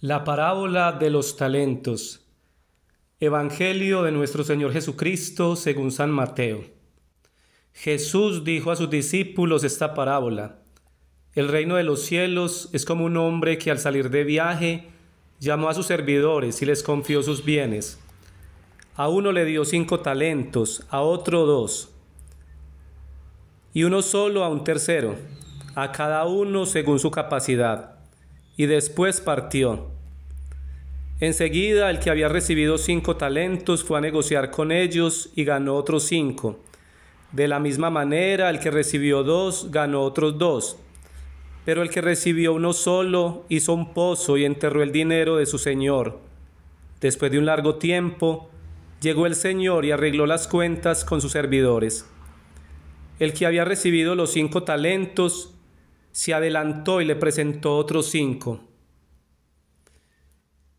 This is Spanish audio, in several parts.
La parábola de los talentos. Evangelio de nuestro Señor Jesucristo según San Mateo. Jesús dijo a sus discípulos esta parábola. El reino de los cielos es como un hombre que al salir de viaje llamó a sus servidores y les confió sus bienes. A uno le dio cinco talentos, a otro dos, y uno solo a un tercero, a cada uno según su capacidad y después partió. Enseguida el que había recibido cinco talentos fue a negociar con ellos y ganó otros cinco. De la misma manera el que recibió dos ganó otros dos. Pero el que recibió uno solo hizo un pozo y enterró el dinero de su señor. Después de un largo tiempo, llegó el señor y arregló las cuentas con sus servidores. El que había recibido los cinco talentos se adelantó y le presentó otros cinco.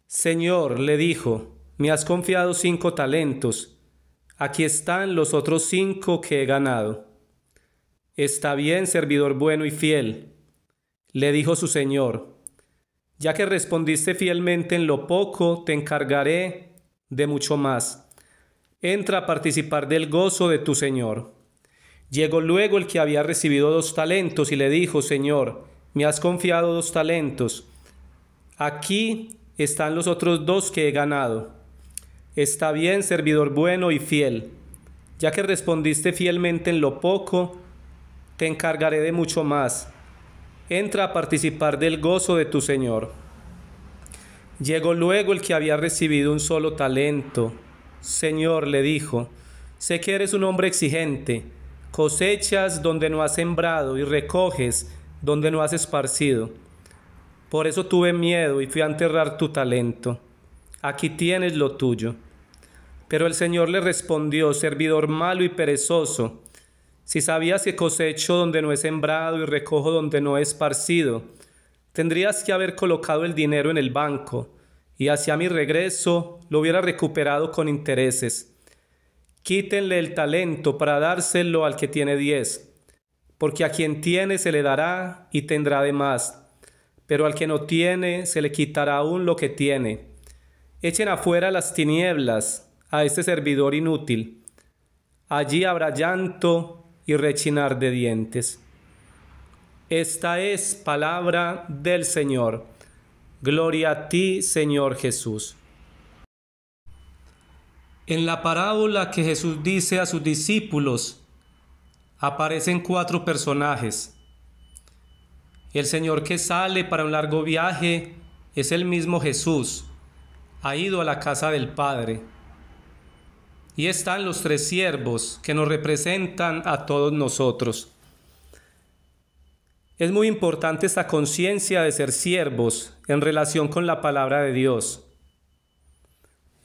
Señor, le dijo, me has confiado cinco talentos. Aquí están los otros cinco que he ganado. Está bien, servidor bueno y fiel, le dijo su señor. Ya que respondiste fielmente en lo poco, te encargaré de mucho más. Entra a participar del gozo de tu señor. Llegó luego el que había recibido dos talentos y le dijo, Señor, me has confiado dos talentos. Aquí están los otros dos que he ganado. Está bien, servidor bueno y fiel. Ya que respondiste fielmente en lo poco, te encargaré de mucho más. Entra a participar del gozo de tu Señor. Llegó luego el que había recibido un solo talento. Señor, le dijo, sé que eres un hombre exigente cosechas donde no has sembrado y recoges donde no has esparcido. Por eso tuve miedo y fui a enterrar tu talento. Aquí tienes lo tuyo. Pero el Señor le respondió, servidor malo y perezoso, si sabías que cosecho donde no he sembrado y recojo donde no he esparcido, tendrías que haber colocado el dinero en el banco, y hacia mi regreso lo hubiera recuperado con intereses. Quítenle el talento para dárselo al que tiene diez, porque a quien tiene se le dará y tendrá de más, pero al que no tiene se le quitará aún lo que tiene. Echen afuera las tinieblas a este servidor inútil. Allí habrá llanto y rechinar de dientes. Esta es palabra del Señor. Gloria a ti, Señor Jesús. En la parábola que Jesús dice a sus discípulos, aparecen cuatro personajes. El Señor que sale para un largo viaje es el mismo Jesús. Ha ido a la casa del Padre. Y están los tres siervos que nos representan a todos nosotros. Es muy importante esta conciencia de ser siervos en relación con la palabra de Dios.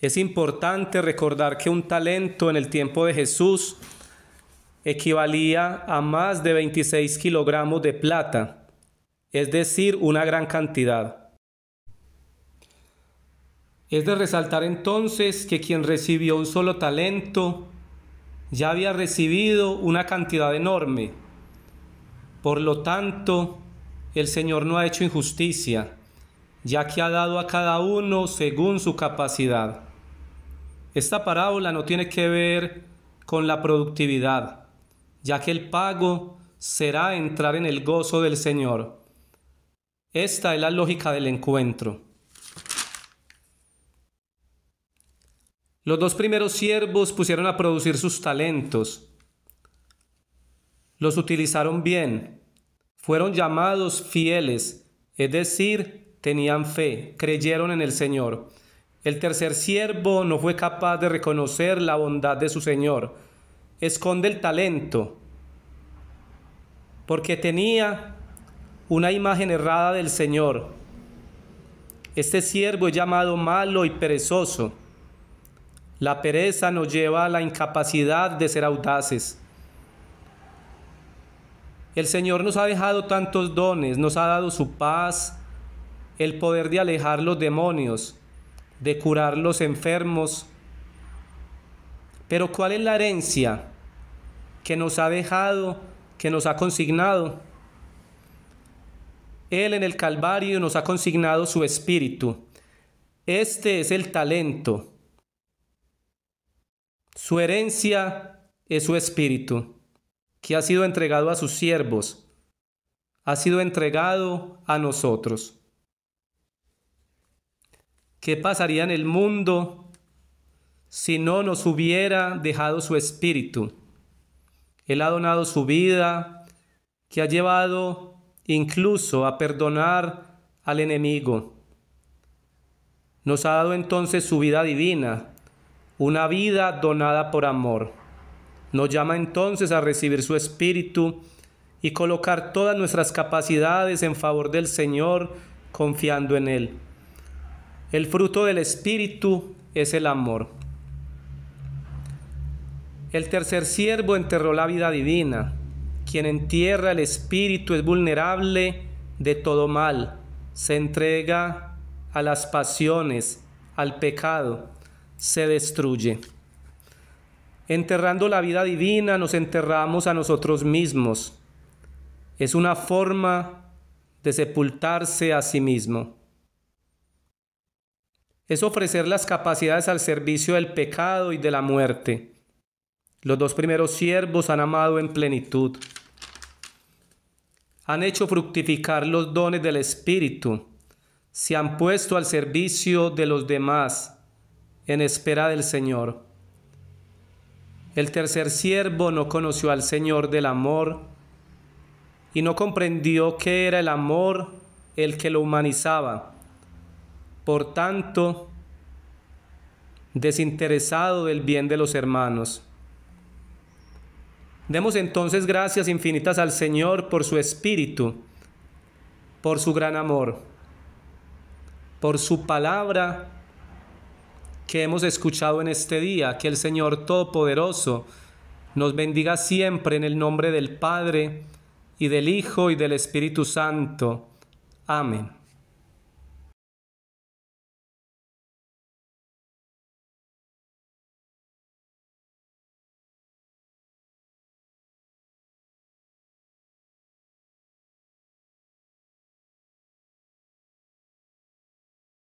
Es importante recordar que un talento en el tiempo de Jesús equivalía a más de 26 kilogramos de plata, es decir, una gran cantidad. Es de resaltar entonces que quien recibió un solo talento ya había recibido una cantidad enorme. Por lo tanto, el Señor no ha hecho injusticia, ya que ha dado a cada uno según su capacidad. Esta parábola no tiene que ver con la productividad, ya que el pago será entrar en el gozo del Señor. Esta es la lógica del encuentro. Los dos primeros siervos pusieron a producir sus talentos. Los utilizaron bien. Fueron llamados fieles, es decir, tenían fe, creyeron en el Señor. El tercer siervo no fue capaz de reconocer la bondad de su Señor. Esconde el talento, porque tenía una imagen errada del Señor. Este siervo es llamado malo y perezoso. La pereza nos lleva a la incapacidad de ser audaces. El Señor nos ha dejado tantos dones, nos ha dado su paz, el poder de alejar los demonios, de curar los enfermos. Pero ¿cuál es la herencia que nos ha dejado, que nos ha consignado? Él en el Calvario nos ha consignado su espíritu. Este es el talento. Su herencia es su espíritu, que ha sido entregado a sus siervos, ha sido entregado a nosotros. ¿Qué pasaría en el mundo si no nos hubiera dejado su espíritu? Él ha donado su vida que ha llevado incluso a perdonar al enemigo. Nos ha dado entonces su vida divina, una vida donada por amor. Nos llama entonces a recibir su espíritu y colocar todas nuestras capacidades en favor del Señor, confiando en Él. El fruto del Espíritu es el amor. El tercer siervo enterró la vida divina. Quien entierra el Espíritu es vulnerable de todo mal. Se entrega a las pasiones, al pecado. Se destruye. Enterrando la vida divina nos enterramos a nosotros mismos. Es una forma de sepultarse a sí mismo es ofrecer las capacidades al servicio del pecado y de la muerte. Los dos primeros siervos han amado en plenitud. Han hecho fructificar los dones del Espíritu. Se han puesto al servicio de los demás en espera del Señor. El tercer siervo no conoció al Señor del amor y no comprendió que era el amor el que lo humanizaba por tanto, desinteresado del bien de los hermanos. Demos entonces gracias infinitas al Señor por su Espíritu, por su gran amor, por su palabra que hemos escuchado en este día. Que el Señor Todopoderoso nos bendiga siempre en el nombre del Padre y del Hijo y del Espíritu Santo. Amén.